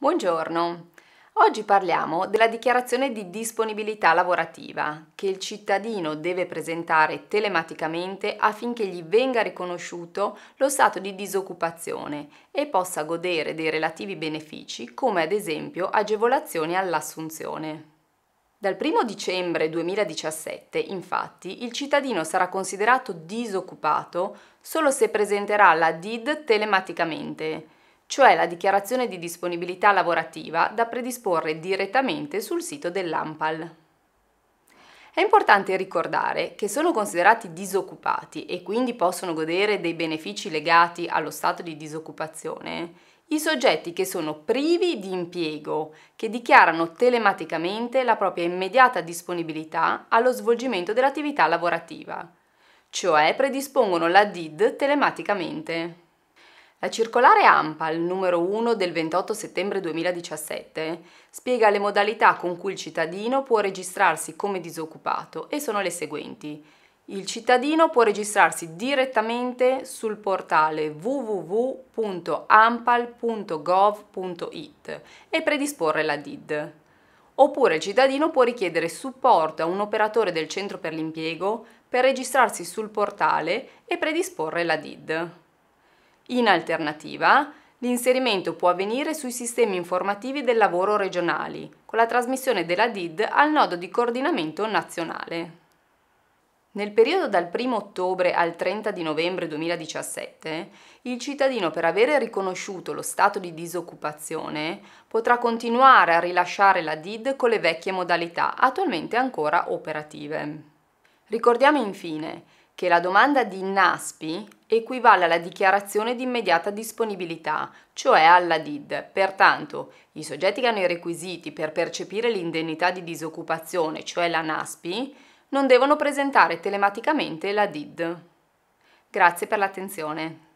Buongiorno. Oggi parliamo della dichiarazione di disponibilità lavorativa che il cittadino deve presentare telematicamente affinché gli venga riconosciuto lo stato di disoccupazione e possa godere dei relativi benefici come ad esempio agevolazioni all'assunzione. Dal 1 dicembre 2017, infatti, il cittadino sarà considerato disoccupato solo se presenterà la DID telematicamente cioè la dichiarazione di disponibilità lavorativa da predisporre direttamente sul sito dell'AMPAL. È importante ricordare che sono considerati disoccupati e quindi possono godere dei benefici legati allo stato di disoccupazione i soggetti che sono privi di impiego, che dichiarano telematicamente la propria immediata disponibilità allo svolgimento dell'attività lavorativa, cioè predispongono la DID telematicamente. La circolare AMPAL numero 1 del 28 settembre 2017 spiega le modalità con cui il cittadino può registrarsi come disoccupato e sono le seguenti. Il cittadino può registrarsi direttamente sul portale www.ampal.gov.it e predisporre la DID. Oppure il cittadino può richiedere supporto a un operatore del centro per l'impiego per registrarsi sul portale e predisporre la DID. In alternativa, l'inserimento può avvenire sui sistemi informativi del lavoro regionali, con la trasmissione della DID al nodo di coordinamento nazionale. Nel periodo dal 1 ottobre al 30 novembre 2017, il cittadino per avere riconosciuto lo stato di disoccupazione potrà continuare a rilasciare la DID con le vecchie modalità attualmente ancora operative. Ricordiamo infine che la domanda di NASPI equivale alla dichiarazione di immediata disponibilità, cioè alla DID. Pertanto, i soggetti che hanno i requisiti per percepire l'indennità di disoccupazione, cioè la NASPI, non devono presentare telematicamente la DID. Grazie per l'attenzione.